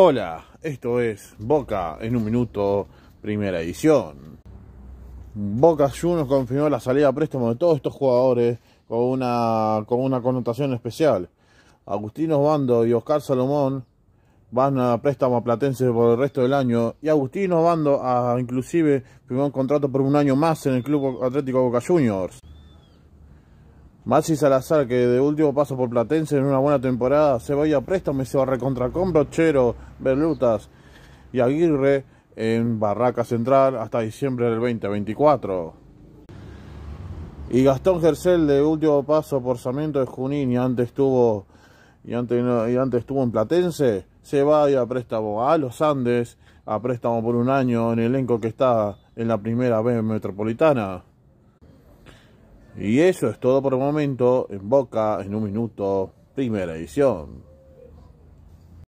Hola, esto es Boca en un minuto, primera edición. Boca Juniors confirmó la salida a préstamo de todos estos jugadores con una, con una connotación especial. Agustín Osbando y Oscar Salomón van a préstamo a Platense por el resto del año y Agustín Osbando a, ah, inclusive firmó un contrato por un año más en el Club Atlético Boca Juniors. Maxi Salazar, que de último paso por Platense en una buena temporada, se va a a préstamo y se va a recontra con Berlutas y Aguirre en Barraca Central hasta diciembre del 2024. Y Gastón Gersel, de último paso por Sarmiento de Junín y antes estuvo y antes, y antes estuvo en Platense, se va y a préstamo a los Andes, a préstamo por un año en el elenco que está en la primera B metropolitana. Y eso es todo por el momento en Boca en un minuto, primera edición.